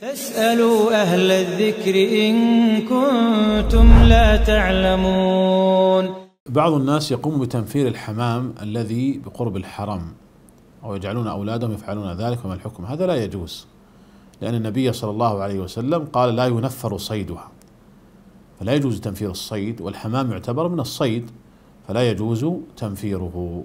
فاسألوا أهل الذكر إن كنتم لا تعلمون بعض الناس يقوم بتنفير الحمام الذي بقرب الحرم أو يجعلون أولادهم يفعلون ذلك وما الحكم هذا لا يجوز لأن النبي صلى الله عليه وسلم قال لا ينفر صيدها فلا يجوز تنفير الصيد والحمام يعتبر من الصيد فلا يجوز تنفيره